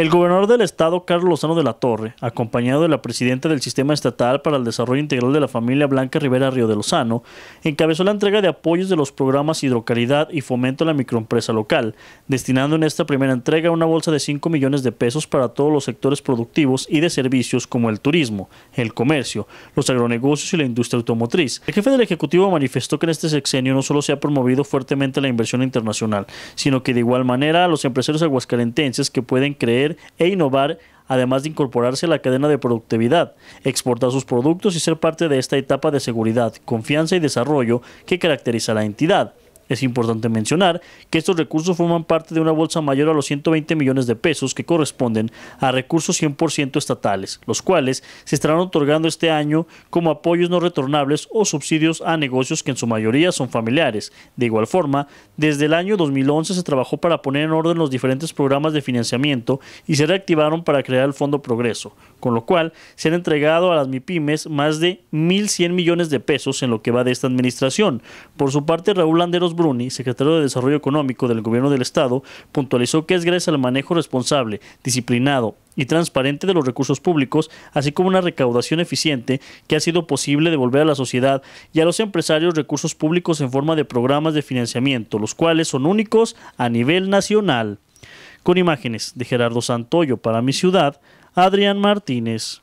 El gobernador del estado, Carlos Lozano de la Torre, acompañado de la presidenta del Sistema Estatal para el Desarrollo Integral de la Familia Blanca Rivera Río de Lozano, encabezó la entrega de apoyos de los programas Hidrocalidad y Fomento a la Microempresa Local, destinando en esta primera entrega una bolsa de 5 millones de pesos para todos los sectores productivos y de servicios como el turismo, el comercio, los agronegocios y la industria automotriz. El jefe del Ejecutivo manifestó que en este sexenio no solo se ha promovido fuertemente la inversión internacional, sino que de igual manera a los empresarios aguascalentenses que pueden creer e innovar además de incorporarse a la cadena de productividad, exportar sus productos y ser parte de esta etapa de seguridad, confianza y desarrollo que caracteriza a la entidad. Es importante mencionar que estos recursos forman parte de una bolsa mayor a los 120 millones de pesos que corresponden a recursos 100% estatales, los cuales se estarán otorgando este año como apoyos no retornables o subsidios a negocios que en su mayoría son familiares. De igual forma, desde el año 2011 se trabajó para poner en orden los diferentes programas de financiamiento y se reactivaron para crear el Fondo Progreso, con lo cual se han entregado a las MIPIMES más de 1.100 millones de pesos en lo que va de esta administración. Por su parte, Raúl Landeros Bruni, secretario de Desarrollo Económico del Gobierno del Estado, puntualizó que es gracias al manejo responsable, disciplinado y transparente de los recursos públicos, así como una recaudación eficiente, que ha sido posible devolver a la sociedad y a los empresarios recursos públicos en forma de programas de financiamiento, los cuales son únicos a nivel nacional. Con imágenes de Gerardo Santoyo para mi ciudad, Adrián Martínez.